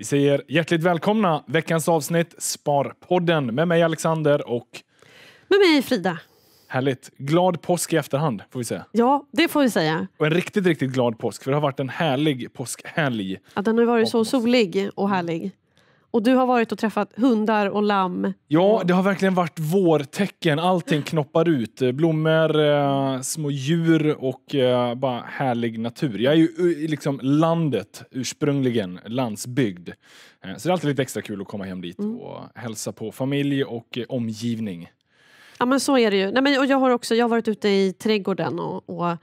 Vi säger hjärtligt välkomna veckans avsnitt Sparpodden med mig Alexander och med mig Frida. Härligt. Glad påsk i efterhand får vi säga. Ja, det får vi säga. Och en riktigt, riktigt glad påsk för det har varit en härlig påskhelg. Ja, den har varit så solig och härlig. Och du har varit och träffat hundar och lamm. Ja, det har verkligen varit vårtecken. Allting knoppar ut. Eh, blommor, eh, små djur och eh, bara härlig natur. Jag är ju liksom landet ursprungligen, landsbygd. så det är alltid lite extra kul att komma hem dit mm. och hälsa på familj och omgivning. Ja, men så är det ju. Nej, men, jag, har också, jag har varit ute i trädgården och, och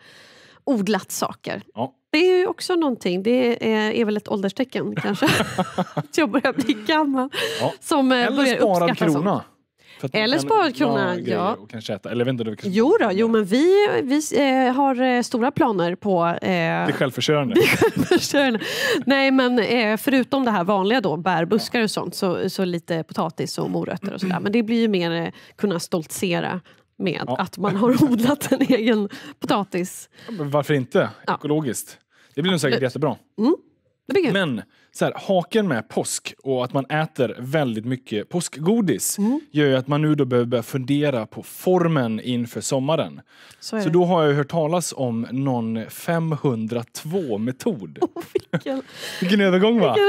odlat saker. Ja. Det är ju också någonting, det är, är väl ett ålderstecken kanske, att jag börjar bli gammal. Ja. Som eh, Eller börjar sparad krona. Sånt. Eller sparad krona. Ja. Kanske äta. Eller vänta, kanske jo, då, jo, men vi, vi eh, har eh, stora planer på... Eh, det är självförsörjande. Det är självförsörjande. Nej, men eh, förutom det här vanliga då, bär, buskar och sånt, så, så lite potatis och morötter och sådär. Men det blir ju mer eh, kunna stoltsera med ja. att man har odlat en egen potatis. Men varför inte? Ekologiskt. Det blir nog säkert jättebra. Mm. Men så här, haken med påsk och att man äter väldigt mycket påskgodis mm. gör ju att man nu då behöver börja fundera på formen inför sommaren. Så, så då har jag hört talas om någon 502-metod. Oh, vilken... vilken övergång va? Vilken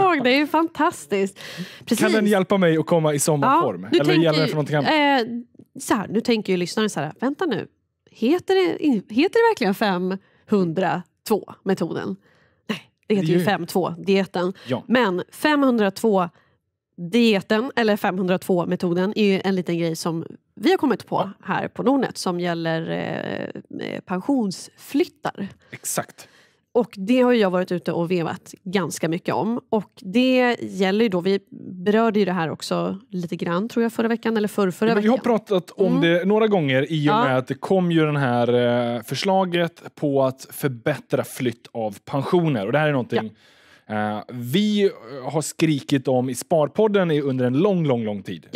övergång, det är ju fantastiskt. Precis. Kan den hjälpa mig att komma i sommarform? Ja, Eller gäller det för någonting annat? Eh, så här, nu tänker ju lyssnaren så här, vänta nu, heter det, heter det verkligen 502 metoden? Nej, det heter ju, ju 52 dieten. Ja. Men 502 dieten, eller 502 metoden, är ju en liten grej som vi har kommit på ja. här på Nordnet som gäller eh, eh pensionsflyttar. Exakt. Och det har jag varit ute och vevat ganska mycket om. Och det gäller ju då, vi berörde ju det här också lite grann tror jag förra veckan eller förr, förra ja, veckan. Vi har pratat om mm. det några gånger i och med ja. att det kom ju det här eh, förslaget på att förbättra flytt av pensioner. Och det här är någonting ja. Eh, vi har skrikit om i Sparpodden under en lång, lång, lång tid.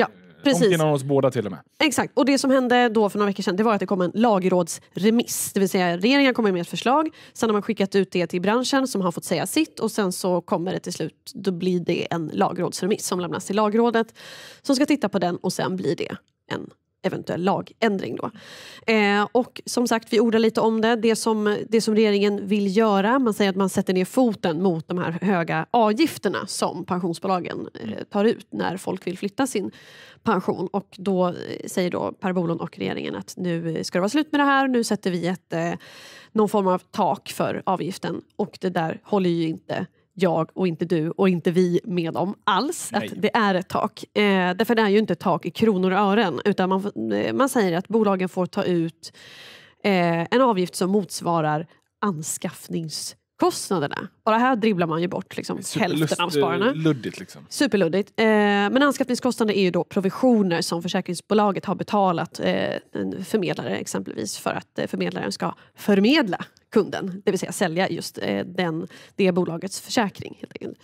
Precis. Kom oss båda till och med. Exakt. Och det som hände då för några veckor sedan det var att det kom en lagrådsremiss. Det vill säga regeringen kommer med ett förslag. Sen har man skickat ut det till branschen som har fått säga sitt och sen så kommer det till slut, då blir det en lagrådsremiss som lämnas till lagrådet som ska titta på den och sen blir det en eventuell lagändring. Då. Eh, och som sagt, vi ordar lite om det. Det som, det som regeringen vill göra, man säger att man sätter ner foten mot de här höga avgifterna som pensionsbolagen eh, tar ut när folk vill flytta sin pension. Och då eh, säger då Per Bolund och regeringen att nu ska det vara slut med det här. Nu sätter vi ett, eh, någon form av tak för avgiften och det där håller ju inte jag och inte du och inte vi med dem alls Nej. att det är ett tak. Eh, därför det är ju inte ett tak i kronor och ören utan man, eh, man säger att bolagen får ta ut eh, en avgift som motsvarar anskaffnings kostnaderna. Bara här dribblar man ju bort liksom, hälften av spararna. Luddigt, liksom. Superluddigt. Eh, men anskaffningskostnader är ju då provisioner som försäkringsbolaget har betalat eh, en förmedlare exempelvis för att eh, förmedlaren ska förmedla kunden, det vill säga sälja just den, det bolagets försäkring. Helt enkelt.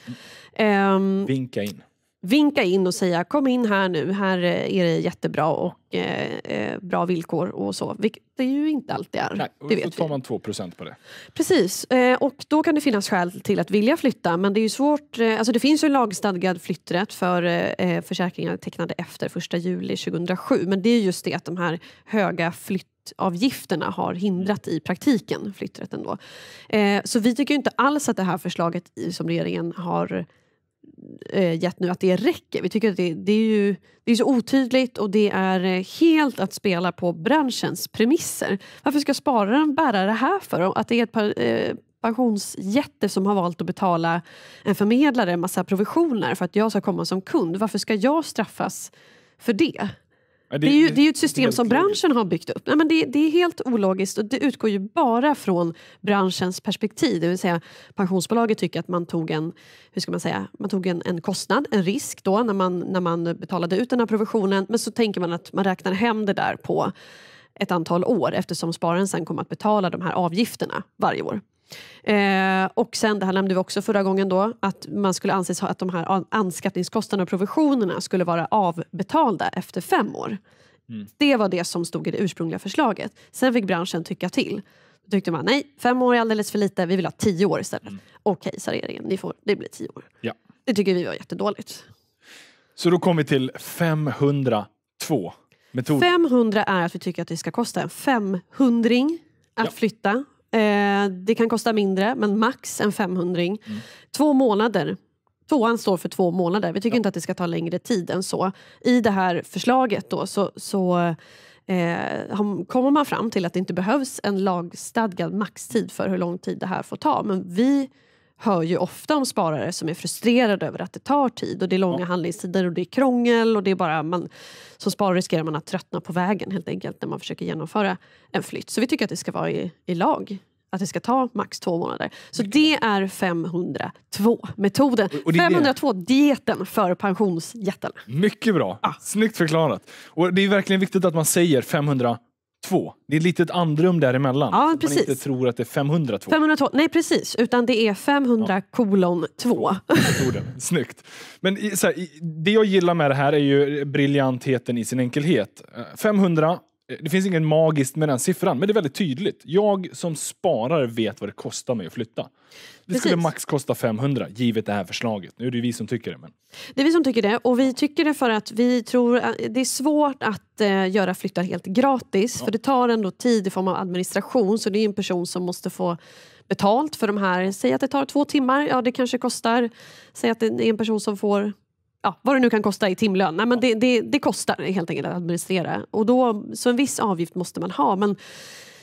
Ehm, Vinka in vinka in och säga kom in här nu, här eh, är det jättebra och eh, eh bra villkor och så. Vilket det ju inte alltid är. Nej, och så tar man 2 på det. Precis, eh, och då kan det finnas skäl till att vilja flytta men det är ju svårt. Eh, alltså det finns ju lagstadgad flytträtt för eh, eh försäkringar tecknade efter 1 juli 2007 men det är just det att de här höga flyttavgifterna har hindrat i praktiken flytträtten. Då. Eh, så vi tycker inte alls att det här förslaget som regeringen har Eh, gett nu att det räcker. Vi tycker att det, det är, ju, det är så otydligt och det är eh, helt att spela på branschens premisser. Varför ska spararen bära det här för? Att det är ett par, eh, pensionsjätte som har valt att betala en förmedlare en massa provisioner för att jag ska komma som kund. Varför ska jag straffas för det? Det, det, är ju, det är ju ett system som branschen har byggt upp. Nej, men det, det, är helt ologiskt och det utgår ju bara från branschens perspektiv. Det vill säga pensionsbolaget tycker att man tog en, hur ska man säga, man tog en, en kostnad, en risk då när man, när man betalade ut den här provisionen. Men så tänker man att man räknar hem det där på ett antal år eftersom spararen sen kommer att betala de här avgifterna varje år. Eh, och sen, det här nämnde vi också förra gången då, att man skulle anses ha att de här anskaffningskostnaderna och provisionerna skulle vara avbetalda efter fem år. Mm. Det var det som stod i det ursprungliga förslaget. Sen fick branschen tycka till. Då tyckte man nej, fem år är alldeles för lite, vi vill ha tio år istället. Mm. Okej, sa regeringen, ni får, det blir tio år. Ja. Det tycker vi var jättedåligt. Så då kommer vi till 502 metoder. 500 är att vi tycker att det ska kosta en femhundring att ja. flytta Eh, det kan kosta mindre, men max en 500 mm. Två månader. Tvåan står för två månader. Vi tycker ja. inte att det ska ta längre tid än så. I det här förslaget då så, så eh, kommer man fram till att det inte behövs en lagstadgad maxtid för hur lång tid det här får ta. Men vi hör ju ofta om sparare som är frustrerade över att det tar tid och det är långa handlingstider och det är krångel och det är bara man, som sparare riskerar man att tröttna på vägen helt enkelt när man försöker genomföra en flytt. Så vi tycker att det ska vara i, i lag att det ska ta max två månader. Så det är 502-metoden. 502-dieten för pensionsjättarna. Mycket bra! Ah. Snyggt förklarat. Och Det är verkligen viktigt att man säger 500 två. Det är ett litet andrum däremellan. Ja, precis. man inte tror att det är 502. 502. Nej precis, utan det är 500 ja. kolon 2. Snyggt. Men så här, det jag gillar med det här är ju briljantheten i sin enkelhet. 500, eh, eh, det finns inget magiskt med den siffran, men det är väldigt tydligt. Jag som sparare vet vad det kostar mig att flytta. Det skulle Precis. max kosta 500 givet det här förslaget. Nu är det vi som tycker det. Men... Det är vi som tycker det och vi tycker det för att vi tror att eh, det är svårt att eh, göra flyttar helt gratis ja. för det tar ändå tid i form av administration så det är en person som måste få betalt för de här. Säg att det tar två timmar, ja det kanske kostar, säg att det är en person som får ja, vad det nu kan kosta i timlön. Nej, men det, det, det, kostar helt enkelt att administrera. Och då, så en viss avgift måste man ha. Men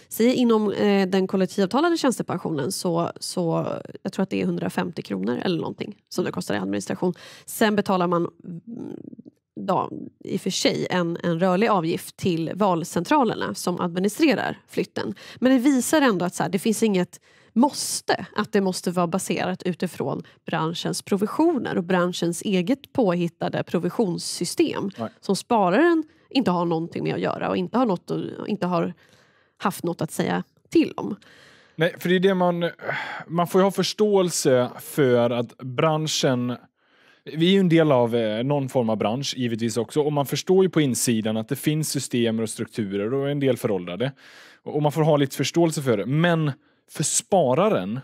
säg inom eh, den kollektivavtalade tjänstepensionen så, så jag tror att det är 150 kronor eller någonting som det kostar i administration. Sen betalar man mm, då, i och för sig en, en rörlig avgift till valcentralerna som administrerar flytten. Men det visar ändå att så här, det finns inget måste, att det måste vara baserat utifrån branschens provisioner och branschens eget påhittade provisionssystem Nej. som spararen inte har någonting med att göra och inte har, något, inte har haft något att säga till om. Nej, för det är det man, man får ju ha förståelse för att branschen vi är ju en del av eh, någon form av bransch givetvis också och man förstår ju på insidan att det finns system och strukturer och en del föråldrade. Och man får ha lite förståelse för det. Men för spararen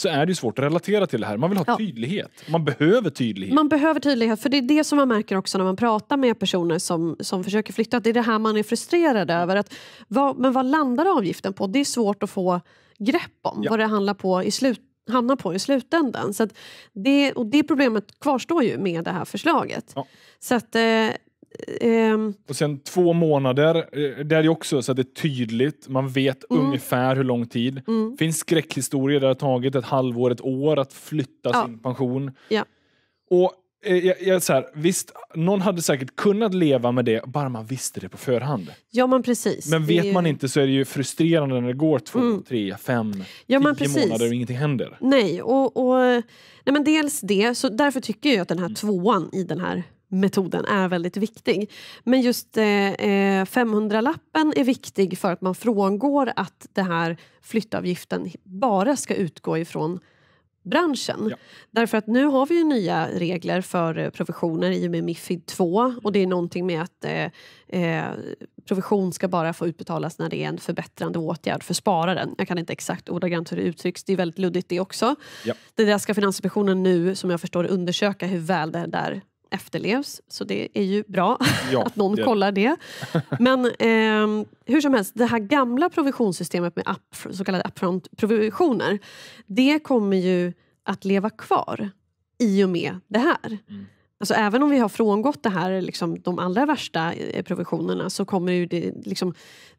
så är det svårt att relatera till det här. Man vill ha ja. tydlighet. Man behöver tydlighet. Man behöver tydlighet, för det är det som man märker också när man pratar med personer som, som försöker flytta. Det är det här man är frustrerad över. Att, vad, men vad landar avgiften på? Det är svårt att få grepp om ja. vad det handlar på i slut, hamnar på i slutändan. Så det, och det problemet kvarstår ju med det här förslaget. Ja. Så att, eh, Ehm... Och sen två månader, eh, det är det också så att det är tydligt, man vet mm. ungefär hur lång tid. Mm. finns skräckhistorier där det har tagit ett halvår, ett år att flytta ja. sin pension. Ja. Och eh, jag, jag, så här, visst, någon hade säkert kunnat leva med det, bara man visste det på förhand. Ja, men precis. Men vet ju... man inte så är det ju frustrerande när det går två, mm. tre, fem, ja, tio precis. månader och ingenting händer. Nej, och, och nej, men dels det, så därför tycker jag att den här mm. tvåan i den här metoden är väldigt viktig. Men just eh, 500-lappen eh, är viktig för att man frångår att den här flyttavgiften bara ska utgå ifrån branschen. Ja. Därför att nu har vi ju nya regler för eh, provisioner i och med Mifid 2 och det är någonting med att eh, eh, provision ska bara få utbetalas när det är en förbättrande åtgärd för spararen. Jag kan inte exakt ordagrant hur det uttrycks, det är väldigt luddigt det också. Ja. Det där ska Finansinspektionen nu, som jag förstår undersöka hur väl det där efterlevs, så det är ju bra ja, att någon det. kollar det. Men eh, hur som helst, det här gamla provisionssystemet med up, så kallade upfront-provisioner, det kommer ju att leva kvar i och med det här. Mm. Alltså, även om vi har frångått det här, liksom, de allra värsta eh, provisionerna så kommer ju det, liksom,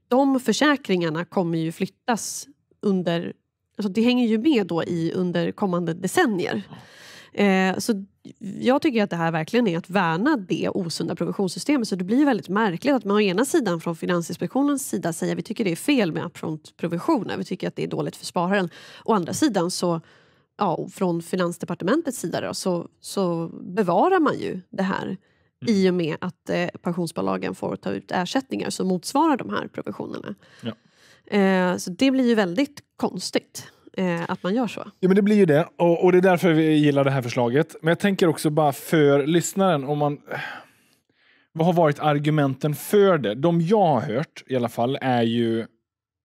de försäkringarna kommer ju flyttas under... Alltså, det hänger ju med då i under kommande decennier. Eh, så jag tycker att det här verkligen är att värna det osunda provisionssystemet. Så det blir väldigt märkligt att man å ena sidan från Finansinspektionens sida säger att vi tycker det är fel med upfront-provisioner, vi tycker att det är dåligt för spararen. Å andra sidan så ja, från Finansdepartementets sida då, så, så bevarar man ju det här i mm. och med att eh, pensionsbolagen får ta ut ersättningar som motsvarar de här provisionerna. Ja. Eh, så det blir ju väldigt konstigt eh, att man gör så. Ja, men det blir ju det. Och, och, det är därför vi gillar det här förslaget. Men jag tänker också bara för lyssnaren, om man... Vad har varit argumenten för det? De jag har hört i alla fall är ju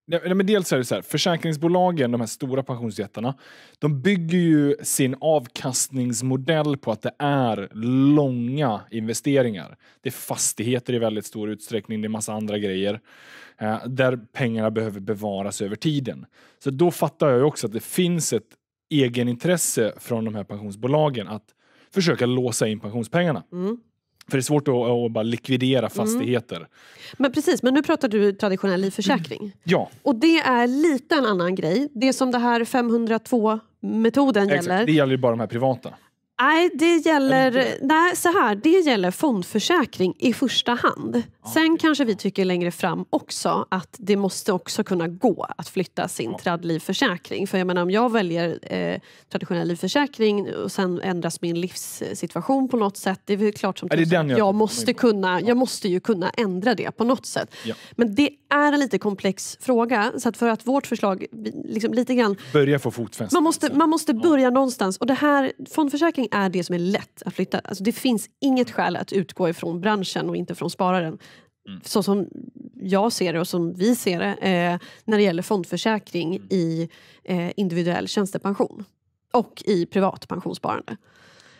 Nej, men dels är det så här, försäkringsbolagen, de här stora pensionsjättarna, de bygger ju sin avkastningsmodell på att det är långa investeringar. Det är fastigheter i väldigt stor utsträckning, det är massa andra grejer eh, där pengarna behöver bevaras över tiden. Så då fattar jag ju också att det finns ett egenintresse från de här pensionsbolagen att försöka låsa in pensionspengarna. Mm. För det är svårt att, att bara likvidera mm. fastigheter. Mm. Men precis, men nu pratar du traditionell livförsäkring. Mm. Ja. Och det är lite en annan grej. Det som det här 502 metoden gäller. Det gäller ju bara de här privata. Nej, det gäller, nej, så här, det gäller fondförsäkring i första hand. Sen kanske vi tycker längre fram också att det måste också kunna gå att flytta sin tradlivförsäkring. För jag menar, om jag väljer eh, traditionell livförsäkring och sen ändras min livssituation på något sätt. Det är klart som tusan jag, jag, måste kunna, jag måste ju kunna ändra det på något sätt. Ja. Men det är en lite komplex fråga. Så att för att vårt förslag liksom lite grann... Börja få fotfäste. Man måste, man måste börja någonstans. Och det här, fondförsäkring Försäkring är det som är lätt att flytta. Alltså det finns inget skäl att utgå ifrån branschen och inte från spararen. Mm. Så som jag ser det och som vi ser det eh, när det gäller fondförsäkring mm. i eh, individuell tjänstepension och i privat pensionssparande.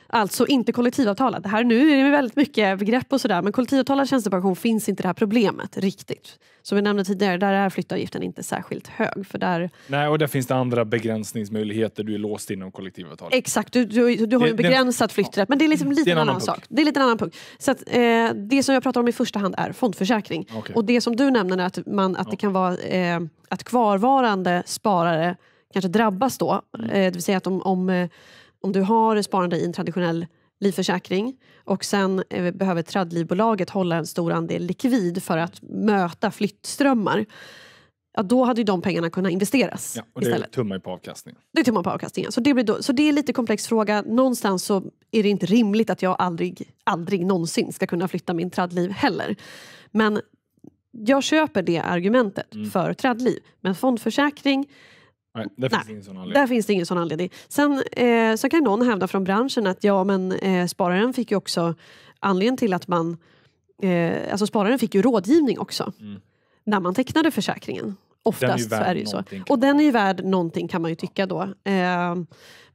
Alltså inte kollektivavtalad. Här, nu är det väldigt mycket begrepp och sådär men kollektivavtalad tjänstepension finns inte det här problemet riktigt. Som vi nämnde tidigare, där är flyttavgiften inte särskilt hög. För där... Nej, och där finns det andra begränsningsmöjligheter. Du är låst inom kollektivavtalet. Exakt, du, du, du har det, ju begränsad flytträtt. Ja. Men det är liksom lite en annan, annan sak. Det är lite en annan punkt. Så att, eh, det som jag pratar om i första hand är fondförsäkring. Okay. Och det som du nämner är att, man, att ja. det kan vara eh, att kvarvarande sparare kanske drabbas då. Mm. Eh, det vill säga att om, om eh, om du har sparande i en traditionell livförsäkring och sen eh, behöver tradlivbolaget hålla en stor andel likvid för att möta flyttströmmar. Ja, då hade ju de pengarna kunnat investeras. Ja, och det istället. tummar på avkastningen. Det tummar på avkastningen. Så det, blir då, så det är en lite komplex fråga. Någonstans så är det inte rimligt att jag aldrig, aldrig någonsin ska kunna flytta min tradliv heller. Men jag köper det argumentet mm. för tradliv. Men fondförsäkring Nej, där, finns Nej, ingen där finns det ingen sån anledning. Sen eh, så kan någon hävda från branschen att ja, men eh, spararen fick ju också anledningen till att man... Eh, alltså spararen fick ju rådgivning också mm. när man tecknade försäkringen. Oftast är, är, det ju så. Och den är ju värd någonting kan man ju tycka då. Eh,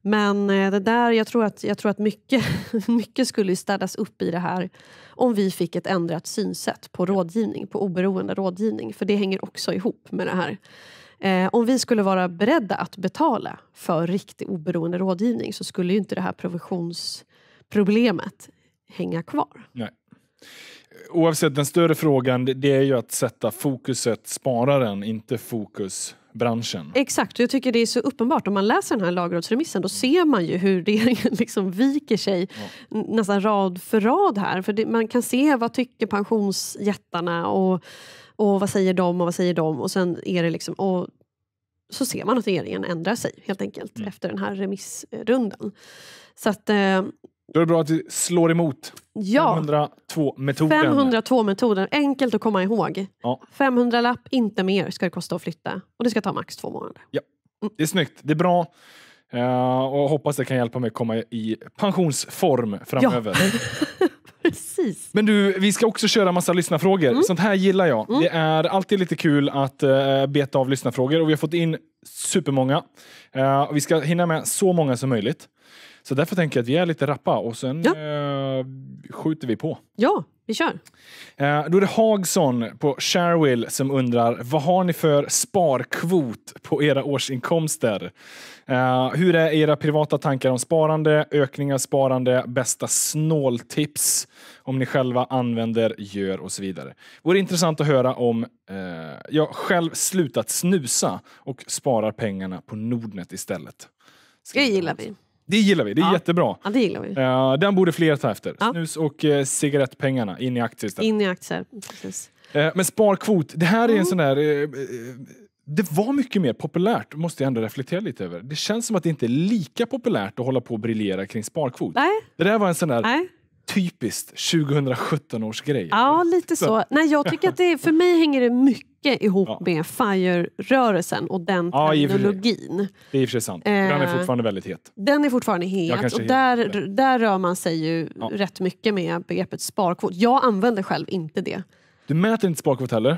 men eh, det där, jag tror att, jag tror att mycket, mycket skulle städas upp i det här om vi fick ett ändrat synsätt på rådgivning, på oberoende rådgivning. För det hänger också ihop med det här Eh, om vi skulle vara beredda att betala för riktig oberoende rådgivning så skulle ju inte det här provisionsproblemet hänga kvar. Nej. Oavsett, den större frågan det är ju att sätta fokuset spararen, inte fokus branschen. Exakt, jag tycker det är så uppenbart. Om man läser den här lagrådsremissen då ser man ju hur regeringen liksom viker sig ja. nästan rad för rad här. För det, Man kan se vad tycker pensionsjättarna och och vad säger de och vad säger de? Och sen är det liksom, och så ser man att regeringen ändrar sig helt enkelt mm. efter den här remissrundan. Så att, eh, då är det bra att vi slår emot. Ja. 502-metoden. 502-metoden, enkelt att komma ihåg. Ja. 500 lapp, inte mer, ska det kosta att flytta. Och det ska ta max två månader. Ja. Mm. Det är snyggt, det är bra. Uh, och hoppas det kan hjälpa mig komma i pensionsform framöver. Ja. Precis. Men du, vi ska också köra massa lyssnarfrågor. Mm. Sånt här gillar jag. Mm. Det är alltid lite kul att uh, beta av lyssnarfrågor och vi har fått in supermånga. Uh, vi ska hinna med så många som möjligt. Så därför tänker jag att vi är lite rappa och sen ja. uh, skjuter vi på. Ja, vi kör. Eh, då är det Hagson på Sharewill som undrar vad har ni för sparkvot på era årsinkomster? Eh, hur är era privata tankar om sparande, ökning av sparande, bästa snåltips om ni själva använder, gör och så vidare. Vore intressant att höra om eh, jag själv slutat snusa och sparar pengarna på Nordnet istället. det gillar vi. Det gillar vi, det är ja. jättebra. Ja, det gillar vi. Uh, den borde fler ta efter. Ja. Snus och uh, cigarettpengarna in i aktier istället. In i aktier, precis. Uh, men sparkvot, det här är mm. en sån där... Uh, det var mycket mer populärt, måste jag ändå reflektera lite över. Det känns som att det inte är lika populärt att hålla på och briljera kring sparkvot. Nej. Det där var en sån där, Nej typiskt 2017 års grej. Ja, lite så. så. Nej, jag tycker att det, för mig hänger det mycket ihop ja. med FIRE-rörelsen och den ja, terminologin. Det är i och för sig sant. Eh, den är eh, fortfarande väldigt het. Den är fortfarande het och där, där rör man sig ju ja. rätt mycket med begreppet sparkvot. Jag använder själv inte det. Du mäter inte sparkvot heller?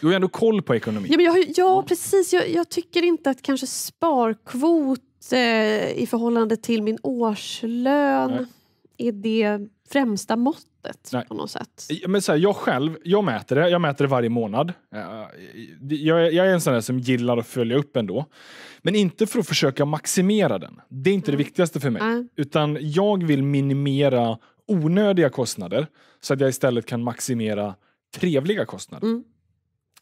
Du har ju ändå koll på ekonomin. Ja, men jag, ja precis. Jag, jag, tycker inte att kanske sparkvot eh, i förhållande till min årslön Nej är det främsta måttet Nej. på något sätt. Men så här, jag själv, jag mäter det. Jag mäter det varje månad. Eh, jag, jag är en sån där som gillar att följa upp ändå. Men inte för att försöka maximera den. Det är inte mm. det viktigaste för mig. Äh. Utan jag vill minimera onödiga kostnader så att jag istället kan maximera trevliga kostnader. Mm.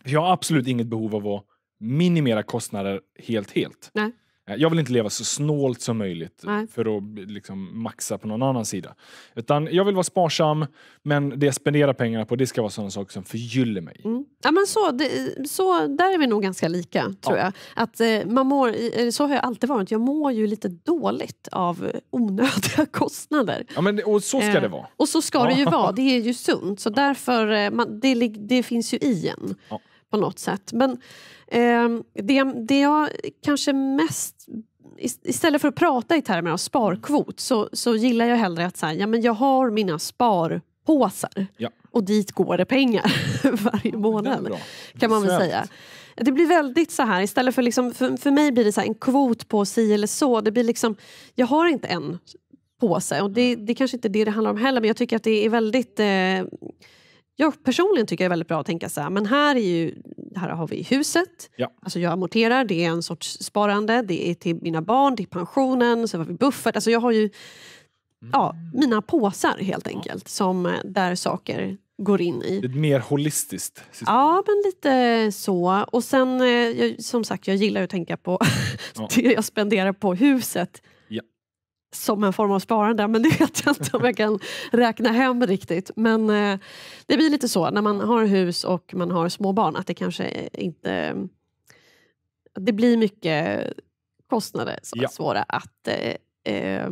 Jag har absolut inget behov av att minimera kostnader helt, helt. Nej. Eh, jag vill inte leva så snålt som möjligt Nej. för att liksom maxa på någon annan sida. Utan jag vill vara sparsam, men det jag spenderar pengarna på det ska vara sådana saker som förgyller mig. Mm. Ja, men så, det, så, där är vi nog ganska lika, tror ja. jag. Att, eh, man mår, eh, så har jag alltid varit. Jag mår ju lite dåligt av eh, onödiga kostnader. Ja, men, och så ska eh, det vara. Och så ska ja. det ju vara. Det är ju sunt. Så därför, man, det, det finns ju i en. Ja. På något sätt. Men, Ehm, det, det jag kanske mest istället för att prata i termer av sparkvot så, så gillar jag hellre att säga, ja, men jag har mina sparpåsar ja. och dit går det pengar varje månad. Kan man väl säga. Det blir väldigt så här, istället för, liksom, för, för mig blir det så en kvot på si eller så. Det blir liksom, jag har inte en påse och det, det kanske inte är det det handlar om heller men jag tycker att det är väldigt eh, jag personligen tycker det är väldigt bra att tänka så här, men här, är ju, här har vi huset, ja. alltså jag amorterar, det är en sorts sparande, det är till mina barn, till pensionen, sen har vi buffert. Alltså jag har ju ja, mm. mina påsar helt enkelt, ja. som, eh, där saker går in i. Ett mer holistiskt system. Ja, men lite så. Och sen, eh, jag, som sagt, jag gillar att tänka på det jag spenderar på huset som en form av sparande, men det vet jag inte om jag kan räkna hem riktigt. Men eh, det blir lite så när man har hus och man har små barn att det kanske inte... Det blir mycket kostnader som ja. är svåra att eh, eh,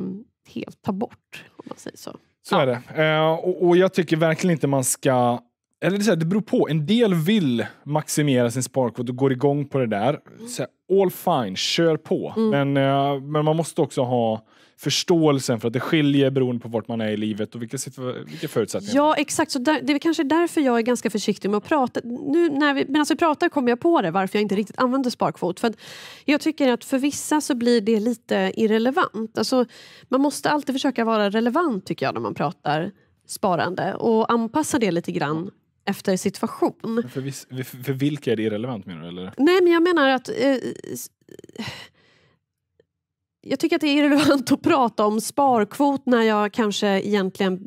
helt ta bort, om man säger så. Så ja. är det. Eh, och, och, jag tycker verkligen inte man ska eller det, så här, det beror på. En del vill maximera sin sparkvot och går igång på det där. Mm. Så här, all fine, kör på. Mm. Men, eh, men man måste också ha förståelsen för att det skiljer beroende på vart man är i livet och vilka, vilka förutsättningar. Ja exakt, så där, det är kanske därför jag är ganska försiktig med att prata. Nu när vi, medan vi pratar kommer jag på det varför jag inte riktigt använder sparkvot. För jag tycker att för vissa så blir det lite irrelevant. Alltså, man måste alltid försöka vara relevant tycker jag när man pratar sparande och anpassa det lite grann efter situation. För, vis, för vilka är det irrelevant menar du? Eller? Nej men jag menar att eh, jag tycker att det är irrelevant att prata om sparkvot när jag kanske egentligen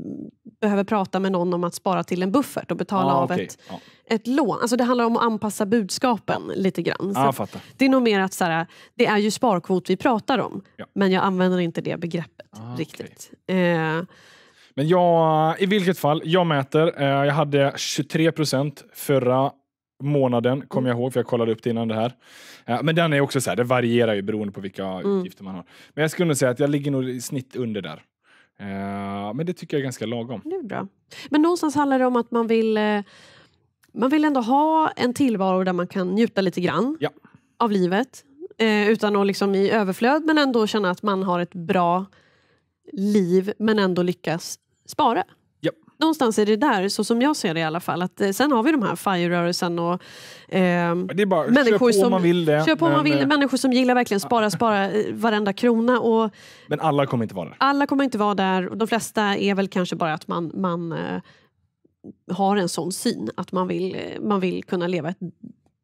behöver prata med någon om att spara till en buffert och betala ah, av okay. ett, ah. ett lån. Alltså det handlar om att anpassa budskapen lite grann. Ah, det är nog mer att så här, det är ju sparkvot vi pratar om ja. men jag använder inte det begreppet ah, riktigt. Okay. Eh, men jag, i vilket fall, jag mäter. Eh, jag hade 23 procent förra månaden, kommer jag ihåg, för jag kollade upp det innan det här. Eh, men den är också så här, det varierar ju beroende på vilka mm. utgifter man har. Men jag skulle nog säga att jag ligger nog i snitt under där. Eh, men det tycker jag är ganska lagom. Det är bra. Men någonstans handlar det om att man vill man vill ändå ha en tillvaro där man kan njuta lite grann ja. av livet. Eh, utan att liksom i överflöd men ändå känna att man har ett bra liv men ändå lyckas spara. Ja. Någonstans är det där, så som jag ser det i alla fall. Att, eh, sen har vi de här FIRE-rörelsen och eh, bara, människor som, man vill det. Kör på men, man vill det. Eh, människor som gillar verkligen spara, spara eh, varenda krona. Och, men alla kommer inte vara där. Alla kommer inte vara där. de flesta är väl kanske bara att man, man eh, har en sån syn. Att man vill, man vill kunna leva ett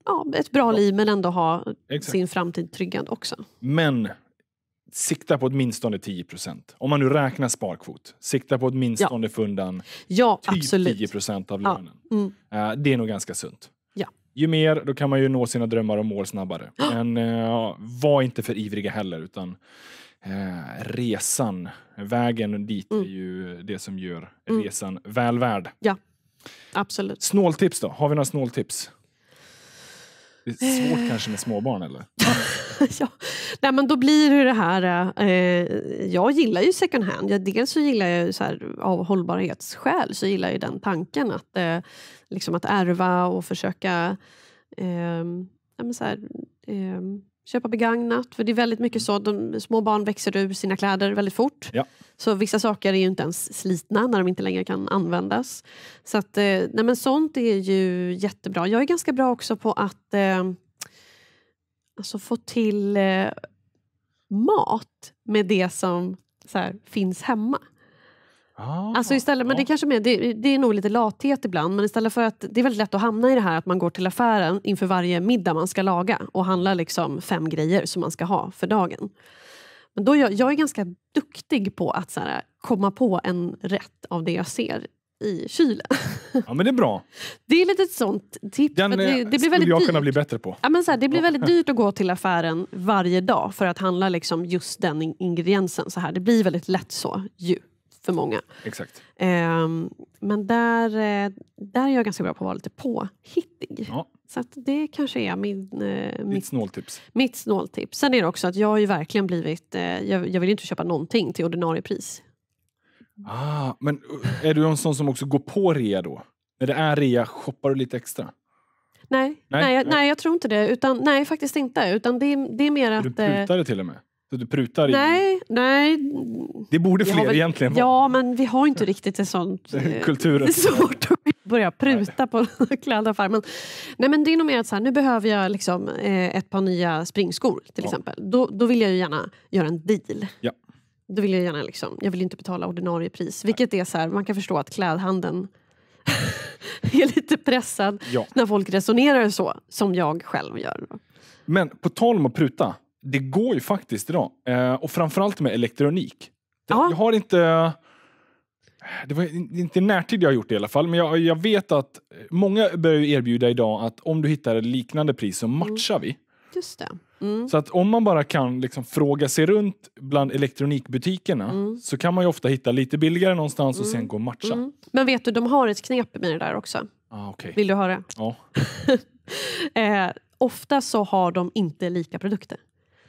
ja, ett bra liv men ändå ha Exakt. sin framtid tryggad också. Men sikta på åtminstone 10 procent. Om man nu räknar sparkvot. Sikta på åtminstone ja. fundan ja, typ absolut. 10 procent av lönen. Ja. Mm. Eh, det är nog ganska sunt. Ja. Ju mer, då kan man ju nå sina drömmar och mål snabbare. Men uh, var inte för ivriga heller. utan uh, resan, vägen dit mm. är ju det som gör mm. resan väl värd. Ja, absolut. Snåltips då? Har vi några snåltips? Det är svårt kanske med småbarn eller? ja. Nej, men då blir det det här... Eh, jag gillar ju second hand. Jag, dels så gillar jag så här, av hållbarhetsskäl så gillar jag den tanken att, eh, liksom att ärva och försöka eh, så här, ehm, köpa begagnat. För det är väldigt mycket mm. så, de, små barn växer ur sina kläder väldigt fort. Ja. Så vissa saker är ju inte ens slitna när de inte längre kan användas. Så att, eh, nej men sånt är ju jättebra. Jag är ganska bra också på att eh, alltså få till eh, mat med det som här, finns hemma. Ah, alltså istället, men det, kanske med, det, det, är nog lite lathet ibland, men istället för att det är väldigt lätt att hamna i det här att man går till affären inför varje middag man ska laga och handlar liksom fem grejer som man ska ha för dagen. Men då jag, jag är ganska duktig på att så här, komma på en rätt av det jag ser i kylen. Ja men det är bra. Det är lite ett sånt tips. Den, det, det, eh, blir väldigt jag dyrt. kunna bli bättre på. Ja, men så här, det blir väldigt dyrt att gå till affären varje dag för att handla liksom just den ingrediensen. Så här. Det blir väldigt lätt så ju för många. Exakt. Um, men där, eh, där är jag ganska bra på att vara lite påhittig. Ja. Så det kanske är min, eh, mitt, snåltips. mitt snåltips. Sen är det också att jag har ju verkligen blivit... Eh, jag, jag, vill inte köpa någonting till ordinarie pris. Ah, men är du en sån som också går på rea då? När det är rea, shoppar du lite extra? Nej, nej, nej, jag, nej jag tror inte det. Utan, nej, faktiskt inte. Utan det, det är mer att... Du eh, prutar det till och med? Så du prutar nej, i... Nej, Det borde fler väl, egentligen vara. Ja, men vi har inte riktigt en sån kultur. Det är eh, svårt att börja pruta nej. på klädaffären. Nej, men det är nog mer att så här, nu behöver jag liksom, eh, ett par nya springskor till ja. exempel. Då, då vill jag ju gärna göra en deal. Ja då vill jag gärna liksom, jag vill inte betala ordinarie pris. Vilket är så här, man kan förstå att klädhandeln är lite pressad ja. när folk resonerar så, som jag själv gör. Men på tal om att pruta, det går ju faktiskt idag. Eh, och framförallt med elektronik. Det, jag har inte... Det var inte i närtid jag har gjort det i alla fall, men jag, jag vet att många börjar erbjuda idag att om du hittar ett liknande pris så matchar mm. vi. Just det. Mm. Så att om man bara kan liksom fråga sig runt bland elektronikbutikerna mm. så kan man ju ofta hitta lite billigare någonstans mm. och sen gå och matcha. Mm. Men vet du, de har ett knep med det där också. Ah, okay. Vill du höra? Ja. eh, ofta så har de inte lika produkter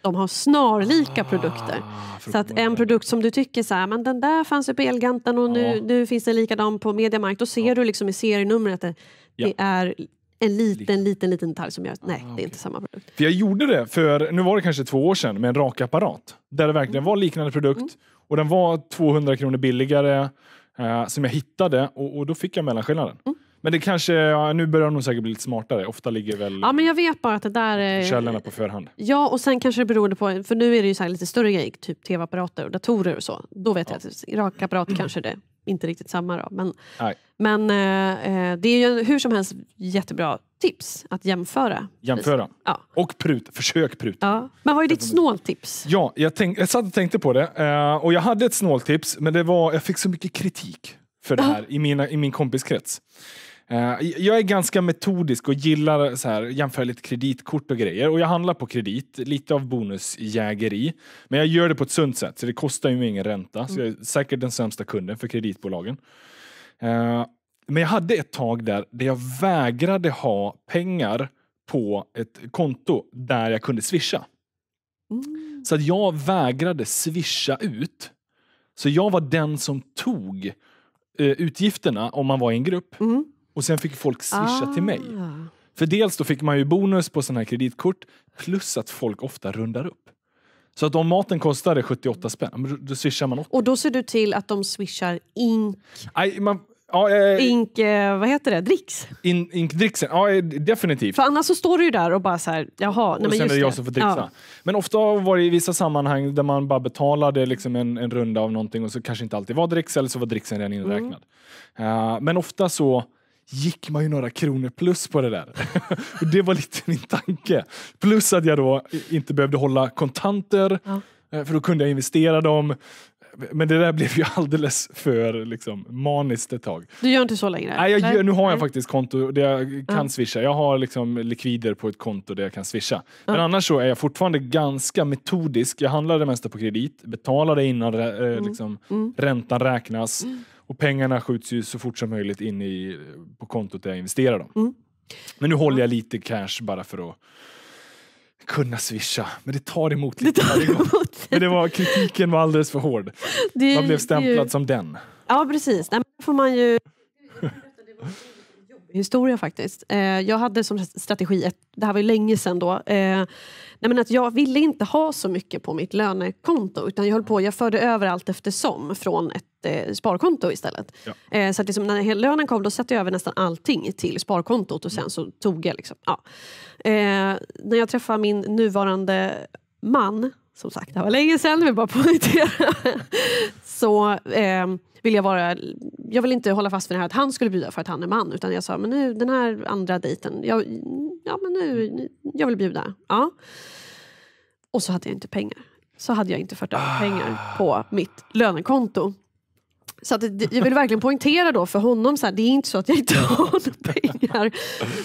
de har snarlika ah, produkter. Så att en produkt som du tycker så här, men den där fanns ju på Elganten och ja. nu, nu finns det likadan på Mediamarkt. Då ser ja. du liksom i serienumret att det, ja. det är en liten, liten, liten detalj som gör ah, nej, ah, okay. det är inte samma produkt. För jag gjorde det för, nu var det kanske två år sedan, med en rakapparat. Där det verkligen mm. var liknande produkt mm. och den var 200 kronor billigare eh, som jag hittade och, och, då fick jag mellanskillnaden. Mm. Men det kanske, ja, nu börjar de säkert bli lite smartare. Ofta ligger väl ja, men jag vet bara att det där eh, källorna på förhand. Ja, och sen kanske det beror på, för nu är det ju så lite större grejer, typ tv-apparater och datorer och så. Då vet ja. jag att rakapparater mm. kanske det inte riktigt samma då. Men, men eh, eh, det är ju hur som helst jättebra tips att jämföra. Jämföra. Ja. Och prut, försök pruta. Ja. Men vad är ditt snåltips? Ja, jag, tänk, jag satt och tänkte på det eh, och jag hade ett snåltips men det var, jag fick så mycket kritik för det här i, mina, i min kompiskrets. Eh, jag är ganska metodisk och gillar så här, jämföra lite kreditkort och grejer. Och jag handlar på kredit, lite av bonusjägeri. Men jag gör det på ett sunt sätt, så det kostar ju mig ingen ränta. Så jag är mm. säkert den sämsta kunden för kreditbolagen. Eh, men jag hade ett tag där, där jag vägrade ha pengar på ett konto där jag kunde swisha. Mm. Så att jag vägrade swisha ut. Så jag var den som tog eh, utgifterna om man var i en grupp. Mm. Och sen fick folk swisha ah. till mig. Ah. För dels då fick man ju bonus på sådana här kreditkort plus att folk ofta rundar upp. Så att om maten kostade 78 spänn, då swishar man 80. Och då ser du till att de swishar ink... I, man, ja, eh, ink... Eh, vad heter det? Dricks? In, inkdricksen? Ja, eh, definitivt. För annars så står du ju där och bara så här, jaha, och nej men just det. Och sen är det jag som får Ja. Men ofta har det varit i vissa sammanhang där man bara betalade liksom en, en runda av någonting och så kanske inte alltid var dricks eller så var dricksen redan inräknad. Mm. Uh, men ofta så gick man ju några kronor plus på det där. och det var lite min tanke. Plus att jag då inte behövde hålla kontanter, ja. Eh, för då kunde jag investera dem. Men det där blev ju alldeles för liksom, maniskt ett tag. Du gör inte så längre? Nej, jag, nu har jag Nej. faktiskt konto där jag kan ja. swisha. Jag har liksom likvider på ett konto där jag kan swisha. Ja. Men annars så är jag fortfarande ganska metodisk. Jag handlar det mesta på kredit, betalar det innan eh, mm. liksom, mm. räntan räknas. Mm och pengarna skjuts ju så fort som möjligt in i, på kontot där jag investerar dem. Mm. Men nu håller jag lite cash bara för att kunna swisha, men det tar emot lite det tar emot. Men det var, kritiken var alldeles för hård. Det, man blev stämplad ju... som den. Ja precis, Nej, får man ju... historia faktiskt. Eh, jag hade som strategi, det här var ju länge sedan då, eh, Nej, men att jag ville inte ha så mycket på mitt lönekonto utan jag höll på, jag förde över allt eftersom från ett eh, sparkonto istället. Ja. Eh, så att liksom, när lönen kom då satte jag över nästan allting till sparkontot och sen så tog jag. Liksom, ja. eh, när jag träffade min nuvarande man, som sagt det var länge sedan, vill bara poängtera. så, ehm, vill jag vara... Jag vill inte hålla fast vid det här att han skulle bjuda för att han är man. Utan jag sa, men nu den här andra dejten, jag, ja, men nu, jag vill bjuda. Ja. Och så hade jag inte pengar. Så hade jag inte fört över ah. pengar på mitt lönekonto. Så att, jag vill verkligen poängtera då för honom, så här, det är inte så att jag inte har några pengar.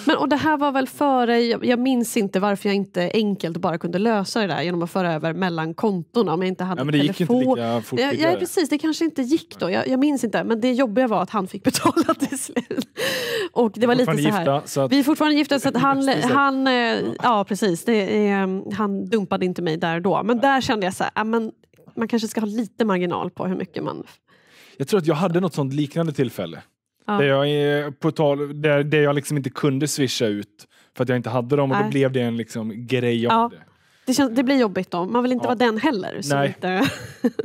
Men, och det här var väl före, jag, jag, minns inte varför jag inte enkelt bara kunde lösa det där genom att föra över mellan kontona. om jag inte hade ja, men det telefon. gick inte lika fort Ja jag, precis, det kanske inte gick då. Jag, jag, minns inte, men det jobbiga var att han fick betala till slut. Och det var lite så här, gifta, så att, vi är fortfarande gifta så att han, han eh, ja. precis, det, eh, han dumpade inte mig där och då. Men där kände jag så här, men man kanske ska ha lite marginal på hur mycket man jag tror att jag hade något sånt liknande tillfälle. Ja. Där, jag, på tal, där, där jag liksom inte kunde swisha ut för att jag inte hade dem och Nej. då blev det en liksom grej av ja. det. Det, känns, det, blir jobbigt då. Man vill inte ja. vara den heller. Så, inte,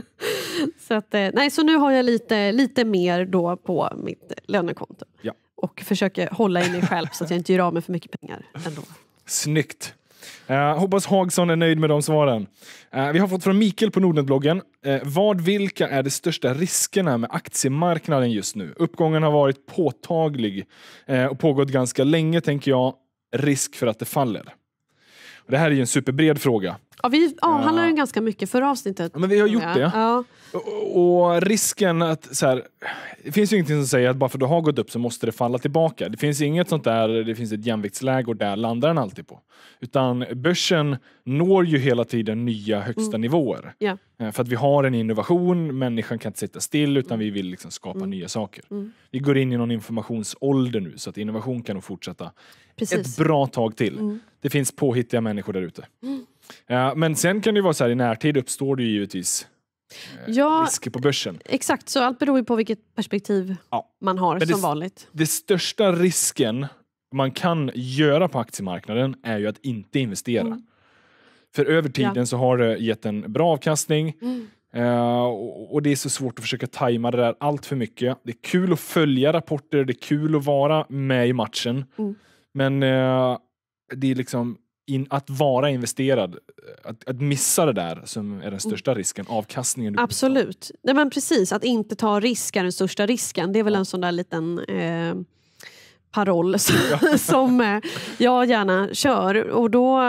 så, att, eh, nej, så nu har jag lite, lite mer då på mitt lönekonto. Ja. Och försöker hålla i mig själv så att jag inte gör av med för mycket pengar. ändå. Snyggt! Uh, hoppas Hagson är nöjd med de svaren. Uh, vi har fått från Mikael på Nordnetbloggen. Uh, vad vilka är de största riskerna med aktiemarknaden just nu? Uppgången har varit påtaglig och pågått ganska länge, tänker jag. Risk för att det faller. Och det här är ju en superbred fråga. Ja, vi avhandlade ja. den ganska mycket förra avsnittet. men vi har gjort det. Ja. Och, och, risken att... Så här, det finns ju ingenting som säger att bara för att det har gått upp så måste det falla tillbaka. Det finns inget sånt där, det finns ett jämviktsläge och där landar den alltid på. Utan börsen når ju hela tiden nya högsta mm. nivåer. Yeah. För att vi har en innovation, människan kan inte sitta still utan vi vill liksom skapa mm. nya saker. Mm. Vi går in i någon informationsålder nu så att innovation kan nog fortsätta Precis. ett bra tag till. Mm. Det finns påhittiga människor där ute. Mm. Ja, eh, men sen kan det vara så här i närtid uppstår det ju givetvis eh, ja, risker på börsen. Exakt, så allt beror ju på vilket perspektiv ja. man har men som det, vanligt. Det största risken man kan göra på aktiemarknaden är ju att inte investera. Mm. För över tiden ja. så har det gett en bra avkastning. Mm. Uh, och det är så svårt att försöka tajma det där allt för mycket. Det är kul att följa rapporter, det är kul att vara med i matchen. Mm. Men uh, det är liksom in, att vara investerad, eh, att, att, missa det där som är den största mm. risken, avkastningen. Absolut, Nej, men precis att inte ta risk är den största risken. Det är väl ja. en sån där liten eh, paroll ja. som eh, jag gärna kör. Och då,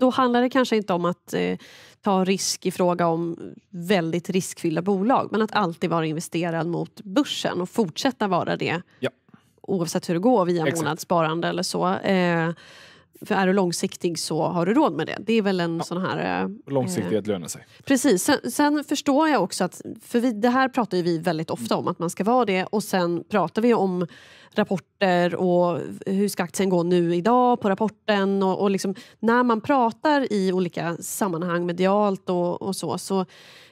då handlar det kanske inte om att eh, ta risk i fråga om väldigt riskfyllda bolag men att alltid vara investerad mot börsen och fortsätta vara det ja. oavsett hur det går via Exakt. månadssparande eller så. Eh, för är du långsiktig så har du råd med det. Det är väl en ja. sån här... Eh, Långsiktighet eh, lönar sig. Precis. Sen, sen, förstår jag också att, för vi, det här pratar ju vi väldigt ofta om att man ska vara det och sen pratar vi om rapporter och hur ska aktien gå nu idag på rapporten och, och liksom, när man pratar i olika sammanhang medialt och, och så, så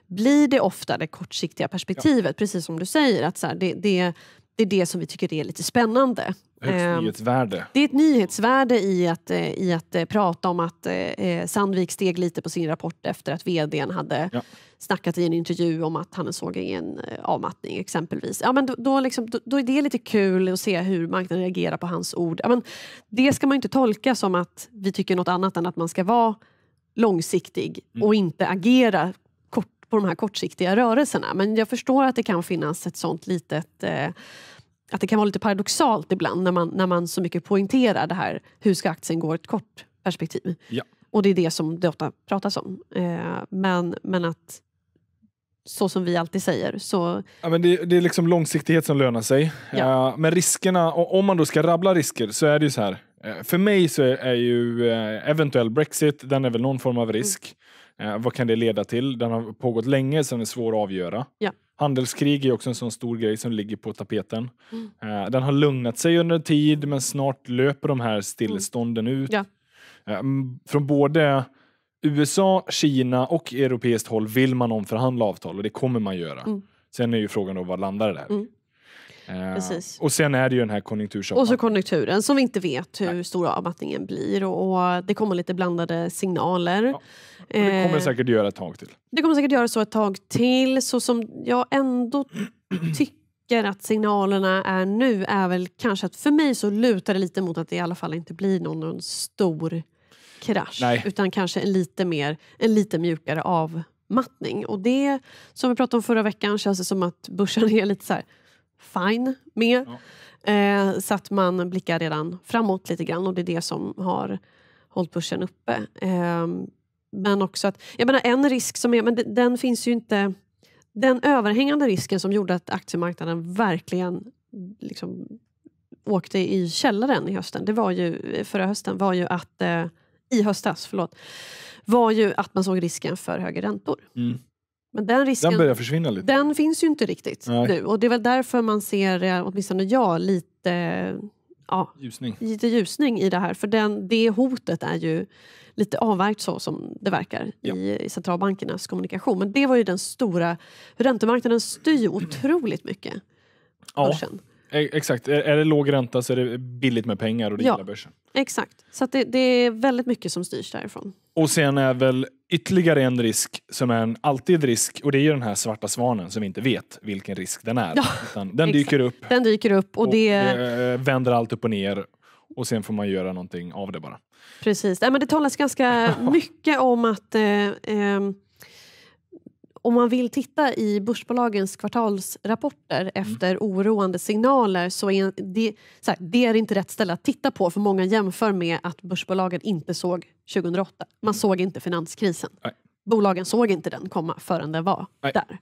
blir det ofta det kortsiktiga perspektivet, ja. precis som du säger. att så här, det, det, det är det som vi tycker är lite spännande. Ett ehm, nyhetsvärde. Det är ett nyhetsvärde i att, eh, i att eh, prata om att eh, Sandvik steg lite på sin rapport efter att vdn hade ja. snackat i en intervju om att han såg en avmattning exempelvis. Ja, men då, då, liksom, då, då, är det lite kul att se hur marknaden reagerar på hans ord. Ja, men det ska man inte tolka som att vi tycker något annat än att man ska vara långsiktig mm. och inte agera på de här kortsiktiga rörelserna. Men jag förstår att det kan finnas ett sånt litet eh, att det kan vara lite paradoxalt ibland när man, när man så mycket poängterar det här hur ska aktien gå i ett kort perspektiv. Ja. Och det är det som det ofta pratas om. Eh, men, men att så som vi alltid säger. Så... Ja, men det, det är liksom långsiktighet som lönar sig. Ja. Eh, men riskerna, om man då ska rabbla risker så är det ju så här. Eh, för mig så är ju eh, eventuell Brexit, den är väl någon form av mm. risk. Mm. Vad kan det leda till? Den har pågått länge så den är svår att avgöra. Ja. Handelskrig är också en sån stor grej som ligger på tapeten. Mm. Den har lugnat sig under en tid men snart löper de här stillestånden mm. ut. Ja. Från både USA, Kina och europeiskt håll vill man omförhandla avtal och det kommer man göra. Mm. Sen är ju frågan då vad landar det där mm. Precis. Eh, och sen är det ju den här konjunkturshoppen. Och så konjunkturen som vi inte vet hur Nej. stor avmattningen blir och, och, det kommer lite blandade signaler. Ja. Och det kommer eh, säkert göra ett tag till. Det kommer säkert göra så ett tag till så som jag ändå tycker att signalerna är nu är väl kanske att för mig så lutar det lite mot att det i alla fall inte blir någon, någon stor krasch Nej. utan kanske en lite, mer, en lite mjukare avmattning. Och det som vi pratade om förra veckan känns det som att börsen är lite så här fine med. Ja. Eh, så att man blickar redan framåt lite grann och det är det som har hållit börsen uppe. Eh, men också att, jag menar en risk som är, men den, finns ju inte, den överhängande risken som gjorde att aktiemarknaden verkligen liksom, åkte i källaren i hösten, det var ju, förra hösten, var ju att eh, i höstas, förlåt, var ju att man såg risken för högre räntor. Mm. Men den risken den börjar försvinna lite. Den finns ju inte riktigt Nej. nu och det är väl därför man ser, eh, åtminstone jag, lite ja, ljusning. lite ljusning i det här. För den, det hotet är ju lite avvärjt så som det verkar ja. i, i, centralbankernas kommunikation. Men det var ju den stora... Räntemarknaden styr otroligt mycket. Ja. Börsen. Eh, exakt, är det låg ränta så är det billigt med pengar och det ja, gillar börsen. Exakt, så det, det, är väldigt mycket som styrs därifrån. Och sen är väl ytterligare en risk som är en alltid risk och det är ju den här svarta svanen som vi inte vet vilken risk den är. Ja, den dyker upp. Den dyker upp och, och det... det... Eh, vänder allt upp och ner och sen får man göra någonting av det bara. Precis, Nej, men det talas ganska mycket om att eh, eh, om man vill titta i börsbolagens kvartalsrapporter mm. efter oroande signaler så är det, så här, det är inte rätt ställe att titta på för många jämför med att börsbolagen inte såg 2008. Man mm. såg inte finanskrisen. Nej. Bolagen såg inte den komma förrän den var Nej. där.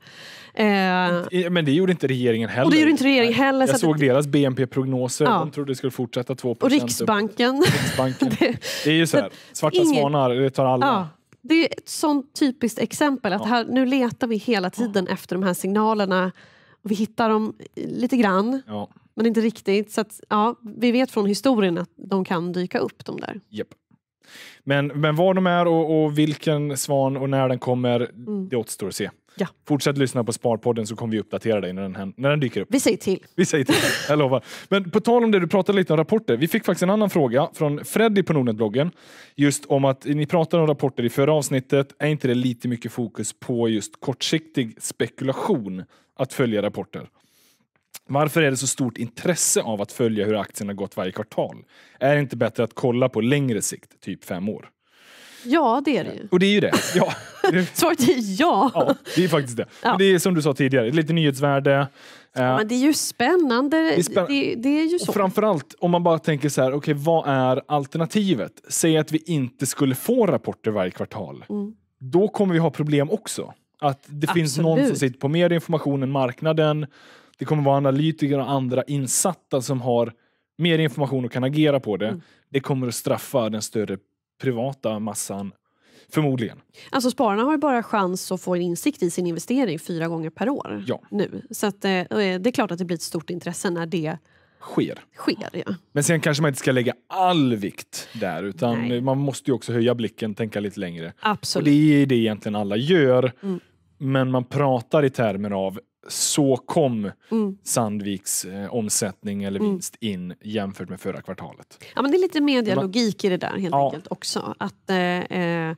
Eh, Men det gjorde inte regeringen heller. Och det gjorde inte regeringen heller. Jag såg det... deras BNP-prognoser. Ja. De trodde det skulle fortsätta 2 Och Riksbanken. Riksbanken. det... är ju så här, svarta inget... svanar, det tar alla. Ja det är ett sånt typiskt exempel. att här, Nu letar vi hela tiden efter de här signalerna. Och vi hittar dem lite grann, men inte riktigt. Så att, ja, vi vet från historien att de kan dyka upp, de där. Yep. Men, men var de är och, och vilken svan och när den kommer, mm. det återstår att se. Ja. Fortsätt lyssna på Sparpodden så kommer vi uppdatera dig när den, när den dyker upp. Vi säger till. Vi säger till, jag lovar. Men på tal om det, du pratade lite om rapporter. Vi fick faktiskt en annan fråga från Freddy på Nordnet-bloggen. Just om att ni pratade om rapporter i förra avsnittet. Är inte det lite mycket fokus på just kortsiktig spekulation att följa rapporter? Varför är det så stort intresse av att följa hur aktierna gått varje kvartal? Är det inte bättre att kolla på längre sikt, typ fem år? Ja, det är det ju. Och det är ju det. Ja. Svaret är ja. ja. Det är faktiskt det. Ja. det är som du sa tidigare, lite nyhetsvärde. Eh, ja, men det är ju spännande. Det är, spänn... det, det är ju så. Och framförallt om man bara tänker så här, okej okay, vad är alternativet? Säg att vi inte skulle få rapporter varje kvartal. Mm. Då kommer vi ha problem också. Att det Absolut. finns någon som sitter på mer information än marknaden. Det kommer vara analytiker och andra insatta som har mer information och kan agera på det. Mm. Det kommer att straffa den större privata massan Förmodligen. Alltså spararna har ju bara chans att få en insikt i sin investering fyra gånger per år. Ja. Nu. Så att, eh, eh, det är klart att det blir ett stort intresse när det sker. sker ja. Men sen kanske man inte ska lägga all vikt där utan Nej. man måste ju också höja blicken, tänka lite längre. Absolut. Och det är det egentligen alla gör. Mm. Men man pratar i termer av så kom mm. Sandviks eh, omsättning eller mm. vinst mm. in jämfört med förra kvartalet. Ja, men det är lite medialogik i det där helt ja. enkelt också. Att, eh, eh,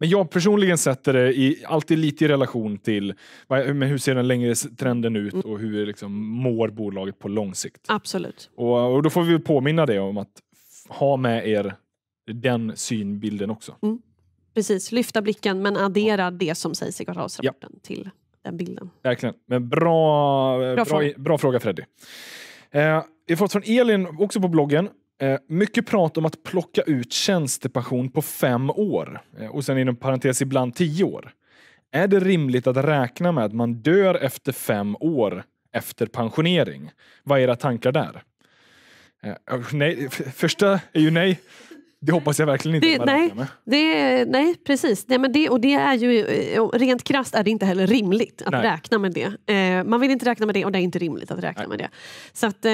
men jag personligen sätter det i, alltid lite i relation till men hur ser den längre trenden ut mm. och hur liksom, mår bolaget på lång sikt. Absolut. Och, och då får vi påminna det om att ha med er den synbilden också. Mm. Precis, lyfta blicken men addera ja. det som sägs i kvartalsrapporten ja. till den bilden. Verkligen. Men bra, eh, bra, bra, fråga. bra fråga Freddy. Eh, vi har fått från Elin, också på bloggen. Eh, mycket prat om att plocka ut tjänstepension på fem år eh, och sen inom parentes ibland tio år. Är det rimligt att räkna med att man dör efter fem år efter pensionering? Vad är era tankar där? Eh, nej, första är ju nej. Det hoppas jag verkligen inte. Det, nej, det, nej, precis. Nej, men det, och det är ju, eh, rent krast är det inte heller rimligt att nej. räkna med det. Eh, man vill inte räkna med det och det är inte rimligt att räkna nej. med det. Så att, eh,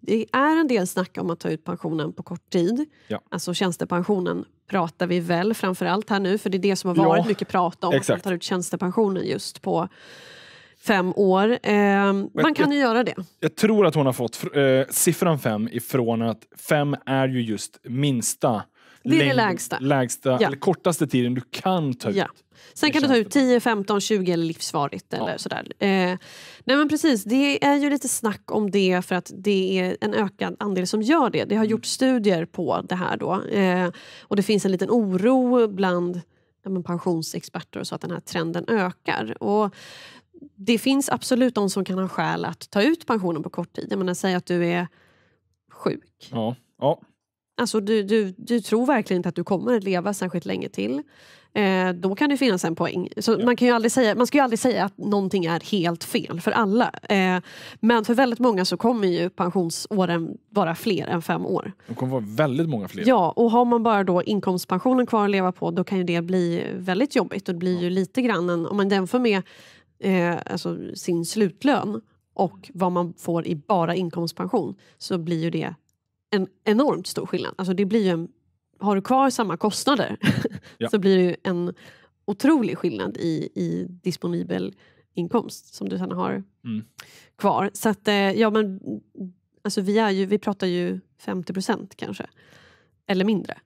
det är en del snack om att ta ut pensionen på kort tid. Ja. Alltså tjänstepensionen pratar vi väl framför allt här nu för det är det som har varit ja, mycket prat om. Exakt. Att man tar ut tjänstepensionen just på fem år. Eh, man kan jag, ju göra det. Jag tror att hon har fått eh, siffran fem ifrån att fem är ju just minsta det är det lägsta. lägsta ja. kortaste tiden du kan ta ut. Ja. Sen kan du ta ut 10, 15, 20 eller livsvarigt. Eller ja. sådär. Eh, nej men precis, det är ju lite snack om det för att det är en ökad andel som gör det. Det har mm. gjorts studier på det här då. Eh, och det finns en liten oro bland ja, pensionsexperter så att den här trenden ökar. Och det finns absolut de som kan ha skäl att ta ut pensionen på kort tid. Jag menar, säg att du är sjuk. Ja. ja. Alltså, du, du, du tror verkligen inte att du kommer att leva särskilt länge till. Eh, då kan det finnas en poäng. Så ja. man, kan ju aldrig säga, man ska ju aldrig säga att någonting är helt fel för alla. Eh, men för väldigt många så kommer ju pensionsåren vara fler än fem år. De kommer vara väldigt många fler. Ja, och har man bara då inkomstpensionen kvar att leva på då kan ju det bli väldigt jobbigt. Och det blir ja. ju lite grann en, om man jämför med eh, alltså sin slutlön och vad man får i bara inkomstpension så blir ju det en enormt stor skillnad. Alltså det blir en, har du kvar samma kostnader ja. så blir det ju en otrolig skillnad i, i disponibel inkomst som du sedan har mm. kvar. Så att, eh, ja, men, alltså vi, är ju, vi pratar ju 50 procent kanske, eller mindre.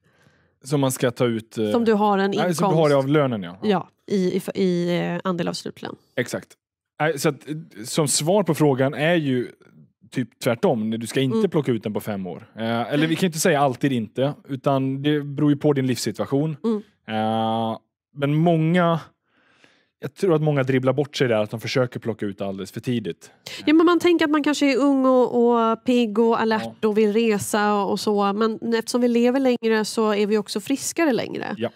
Som man ska ta ut? Eh, som du har en inkomst. Nej, som du har av lönen ja. ja i, i, i eh, andel av slutlön. Exakt. Äh, så att, som svar på frågan är ju typ tvärtom. Du ska inte mm. plocka ut den på fem år. Eh, eller vi kan inte säga alltid inte, utan det beror ju på din livssituation. Mm. Eh, men många jag tror att många dribblar bort sig där, att de försöker plocka ut alldeles för tidigt. Ja, men man tänker att man kanske är ung och, och pigg och alert ja. och vill resa och så. Men eftersom vi lever längre så är vi också friskare längre. Ja.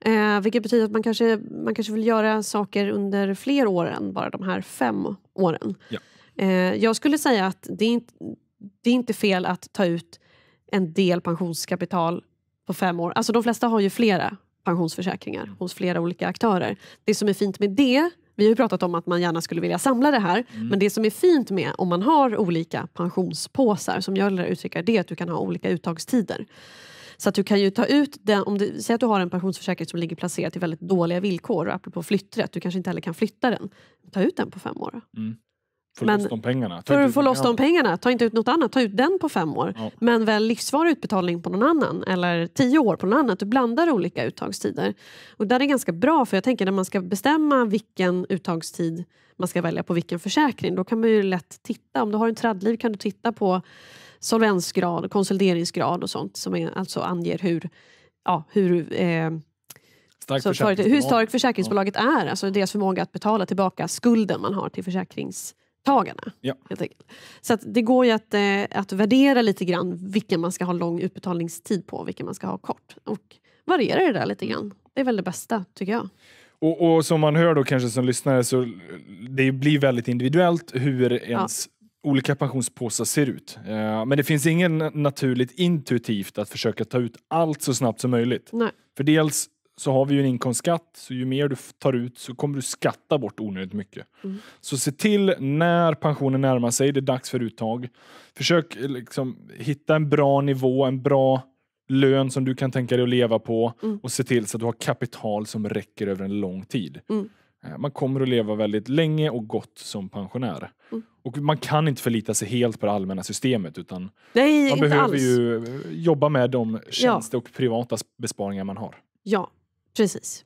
Eh, vilket betyder att man kanske, man kanske vill göra saker under fler år än bara de här fem åren. Ja. Eh, jag skulle säga att det är, inte, det är inte fel att ta ut en del pensionskapital på fem år. Alltså de flesta har ju flera pensionsförsäkringar mm. hos flera olika aktörer. Det som är fint med det, vi har ju pratat om att man gärna skulle vilja samla det här, mm. men det som är fint med om man har olika pensionspåsar, som jag uttrycker det, är att du kan ha olika uttagstider. Så att du kan ju ta ut den, om du, säg att du har en pensionsförsäkring som ligger placerad i väldigt dåliga villkor och apropå flytträtt, du kanske inte heller kan flytta den. Ta ut den på fem år. Mm. Få loss de pengarna. Ta för att få loss de pengarna. Ta inte ut något annat, ta ut den på fem år. Ja. Men väl livsvarig utbetalning på någon annan eller tio år på någon annan. Du blandar olika uttagstider. Och där är det ganska bra för jag tänker när man ska bestämma vilken uttagstid man ska välja på vilken försäkring. Då kan man ju lätt titta, om du har en traddliv kan du titta på solvensgrad, konsolideringsgrad och sånt som är, alltså anger hur, ja, hur eh, stark så, hur starkt försäkringsbolaget ja. är, alltså deras förmåga att betala tillbaka skulden man har till försäkringstagarna. Ja. Så det går ju att, eh, att värdera lite grann vilken man ska ha lång utbetalningstid på och vilken man ska ha kort. Och variera det där lite grann. Det är väl det bästa tycker jag. Och, och som man hör då kanske som lyssnare så det blir väldigt individuellt hur ens ja olika pensionspåsar ser ut. Eh, men det finns ingen naturligt intuitivt att försöka ta ut allt så snabbt som möjligt. Nej. För dels så har vi ju en inkomstskatt, så ju mer du tar ut så kommer du skatta bort onödigt mycket. Mm. Så se till när pensionen närmar sig, det är dags för uttag. Försök eh, liksom hitta en bra nivå, en bra lön som du kan tänka dig att leva på mm. och se till så att du har kapital som räcker över en lång tid. Mm. Eh, man kommer att leva väldigt länge och gott som pensionär. Mm. Och man kan inte förlita sig helt på det allmänna systemet utan Nej, man behöver alls. ju eh, jobba med de tjänster ja. och privata besparingar man har. Ja, precis.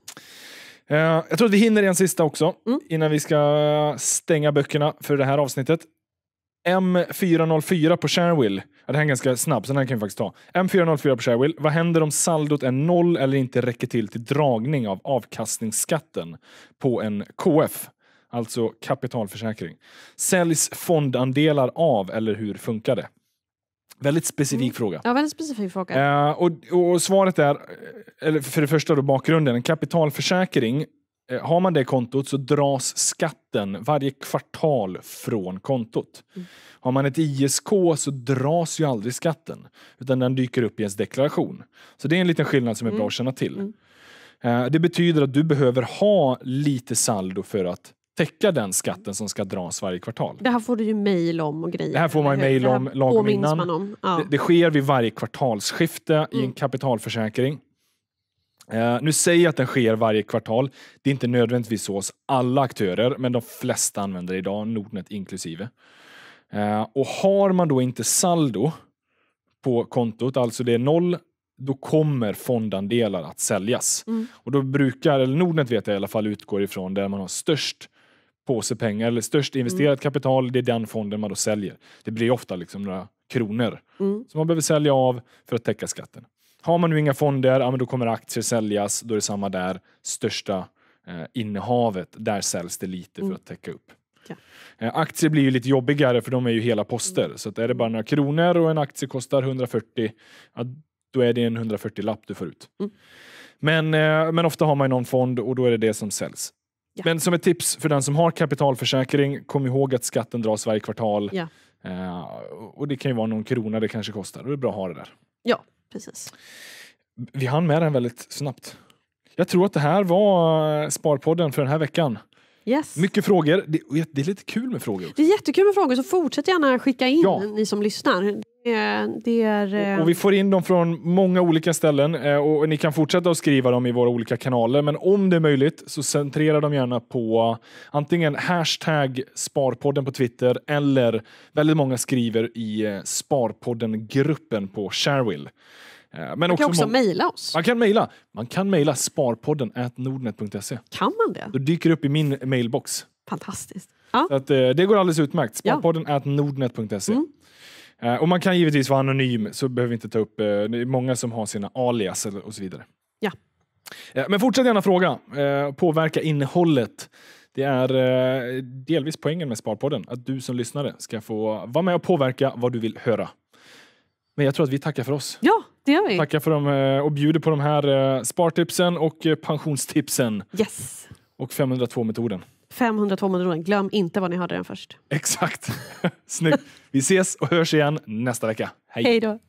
Eh, jag tror att vi hinner en sista också mm. innan vi ska stänga böckerna för det här avsnittet. M404 på Sharewill. Ja, det här är ganska snabb, så den här kan vi faktiskt ta. M404 på Sharewill. Vad händer om saldot är noll eller inte räcker till till dragning av avkastningsskatten på en KF? Alltså kapitalförsäkring. Säljs fondandelar av eller hur funkar det? Väldigt specifik mm. fråga. Ja, väldigt specifik fråga. Eh, och, och, svaret är, eh, eller för det första då bakgrunden, en kapitalförsäkring Eh, har man det kontot så dras skatten varje kvartal från kontot. Mm. Har man ett ISK så dras ju aldrig skatten, utan den dyker upp i ens deklaration. Så det är en liten skillnad som är mm. bra att känna till. Mm. Eh, det betyder att du behöver ha lite saldo för att täcka den skatten som ska dras varje kvartal. Det här får du ju mejl om och grejer. Det här får man mejl om lagom innan. Om. Ja. Det, det, sker vid varje kvartalsskifte i en mm. kapitalförsäkring. Eh, nu säger jag att den sker varje kvartal. Det är inte nödvändigtvis så hos alla aktörer, men de flesta använder idag, Nordnet inklusive. Eh, och har man då inte saldo på kontot, alltså det är noll, då kommer fondandelar att säljas. Mm. Och då brukar, eller Nordnet vet jag i alla fall, utgår ifrån där man har störst påse pengar eller störst investerat mm. kapital, det är den fonden man då säljer. Det blir ofta liksom några kronor mm. som man behöver sälja av för att täcka skatten. Har man nu inga fonder, ja, men då kommer aktier säljas. Då är det samma där. Största eh, innehavet, där säljs det lite mm. för att täcka upp. Ja. Eh, aktier blir ju lite jobbigare för de är ju hela poster. Mm. Så att är det bara några kronor och en aktie kostar 140, ja, då är det en 140-lapp du får ut. Mm. Men, eh, men ofta har man någon fond och då är det det som säljs. Ja. Men som ett tips för den som har kapitalförsäkring, kom ihåg att skatten dras varje kvartal. Ja. Eh, och det kan ju vara någon krona det kanske kostar. Och det är bra att ha det där. Ja, precis. Vi hann med den väldigt snabbt. Jag tror att det här var eh, Sparpodden för den här veckan. Yes. Mycket frågor. Det, är lite kul med frågor. Också. Det är jättekul med frågor, så fortsätt gärna skicka in ja. ni som lyssnar. Det är, och, och, eh, vi får in dem från många olika ställen eh, och ni kan fortsätta att skriva dem i våra olika kanaler. Men om det är möjligt så centrera dem gärna på antingen hashtag Sparpodden på Twitter eller väldigt många skriver i eh, Sparpodden-gruppen på Sharewill. Eh, men man kan också mejla oss. Man kan mejla. Man kan mejla sparpodden at nordnet.se. Kan man det? Då dyker det upp i min mailbox. Fantastiskt. Ja. att, eh, det går alldeles utmärkt. Sparpodden ja. at nordnet.se. Mm. Eh, och man kan givetvis vara anonym, så behöver vi inte ta upp... Det är många som har sina alias och så vidare. Ja. Men fortsätt gärna fråga. Påverka innehållet. Det är delvis poängen med Sparpodden, att du som lyssnare ska få vara med och påverka vad du vill höra. Men jag tror att vi tackar för oss. Ja, det gör vi. Tackar för dem eh, och bjuder på de här eh, spartipsen och eh, pensionstipsen. Yes. Och 502-metoden. 502-metoden. Glöm inte var ni hörde den först. Exakt. Snyggt. Vi ses och hörs igen nästa vecka. Hej då.